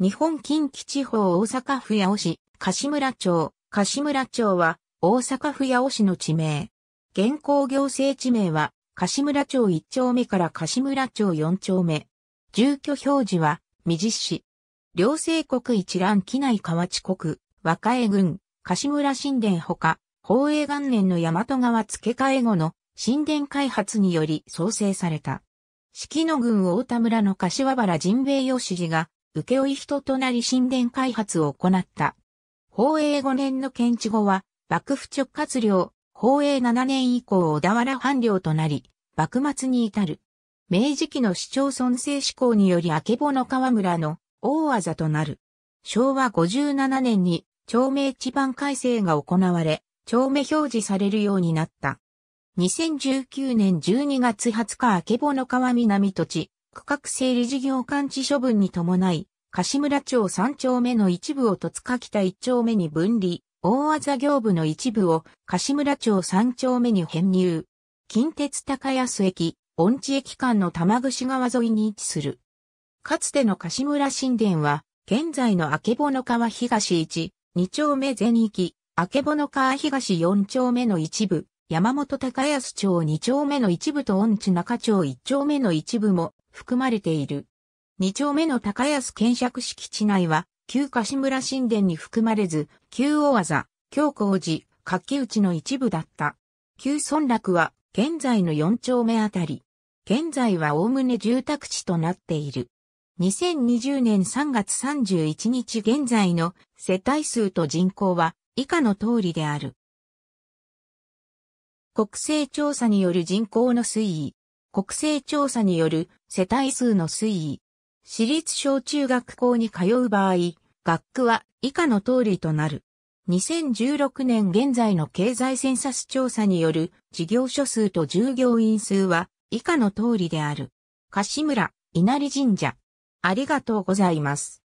日本近畿地方大阪府八尾市、柏村町、柏村町は大阪府八尾市の地名。現行行政地名は、柏村町1丁目から柏村町4丁目。住居表示は、未実市。両政国一覧機内河内国、和歌江郡、柏村神殿ほか、宝永元年の大和川付け替え後の神殿開発により創生された。四季の郡大田村の柏原神兵義次が請負人となり神殿開発を行った。宝永5年の検知後は、幕府直轄領、宝永7年以降小田原藩領となり、幕末に至る。明治期の市町村制施行により明ぼの川村の大技となる。昭和57年に町名地盤改正が行われ、町名表示されるようになった。2019年12月20日、明けぼの川南土地、区画整理事業完知処分に伴い、柏村町三丁目の一部を戸塚北一丁目に分離、大技業部の一部を柏村町三丁目に編入。近鉄高安駅、温地駅間の玉串川沿いに位置する。かつての柏村神殿は、現在の曙川東1、2丁目全域、曙川東4丁目の一部、山本高安町2丁目の一部と恩地中町1丁目の一部も含まれている。二丁目の高安検釈敷地内は、旧柏村神殿に含まれず、旧大技、京光寺、柿内の一部だった。旧村落は、現在の四丁目あたり。現在はおおむね住宅地となっている。2020年3月31日現在の世帯数と人口は以下の通りである。国勢調査による人口の推移。国勢調査による世帯数の推移。私立小中学校に通う場合、学区は以下の通りとなる。2016年現在の経済センサス調査による事業所数と従業員数は以下の通りである。柏村稲荷神社。ありがとうございます。